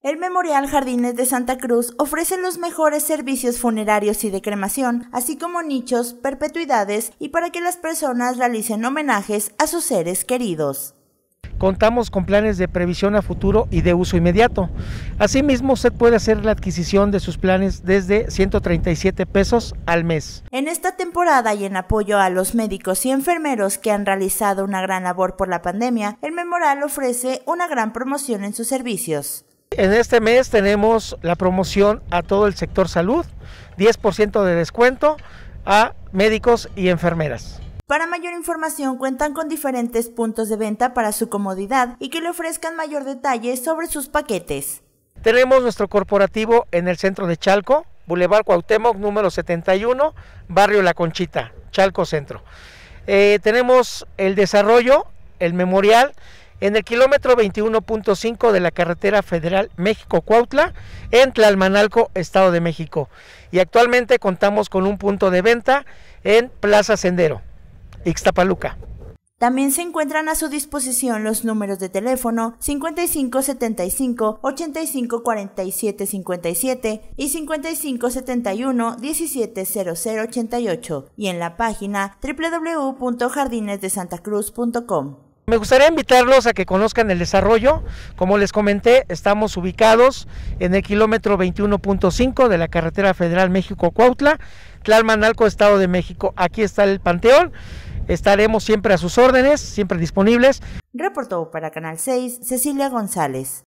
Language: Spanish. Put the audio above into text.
El Memorial Jardines de Santa Cruz ofrece los mejores servicios funerarios y de cremación, así como nichos, perpetuidades y para que las personas realicen homenajes a sus seres queridos. Contamos con planes de previsión a futuro y de uso inmediato. Asimismo, usted puede hacer la adquisición de sus planes desde 137 pesos al mes. En esta temporada y en apoyo a los médicos y enfermeros que han realizado una gran labor por la pandemia, el Memorial ofrece una gran promoción en sus servicios. En este mes tenemos la promoción a todo el sector salud, 10% de descuento a médicos y enfermeras. Para mayor información cuentan con diferentes puntos de venta para su comodidad y que le ofrezcan mayor detalle sobre sus paquetes. Tenemos nuestro corporativo en el centro de Chalco, Boulevard Cuauhtémoc número 71, barrio La Conchita, Chalco Centro. Eh, tenemos el desarrollo, el memorial en el kilómetro 21.5 de la carretera federal México-Cuautla, en Tlalmanalco, Estado de México. Y actualmente contamos con un punto de venta en Plaza Sendero, Ixtapaluca. También se encuentran a su disposición los números de teléfono 5575 cinco setenta y 5571 170088 y en la página www.jardinesdesantacruz.com. Me gustaría invitarlos a que conozcan el desarrollo. Como les comenté, estamos ubicados en el kilómetro 21.5 de la carretera federal México-Cuautla, Tlalmanalco, Estado de México. Aquí está el Panteón. Estaremos siempre a sus órdenes, siempre disponibles. Reportó para Canal 6 Cecilia González.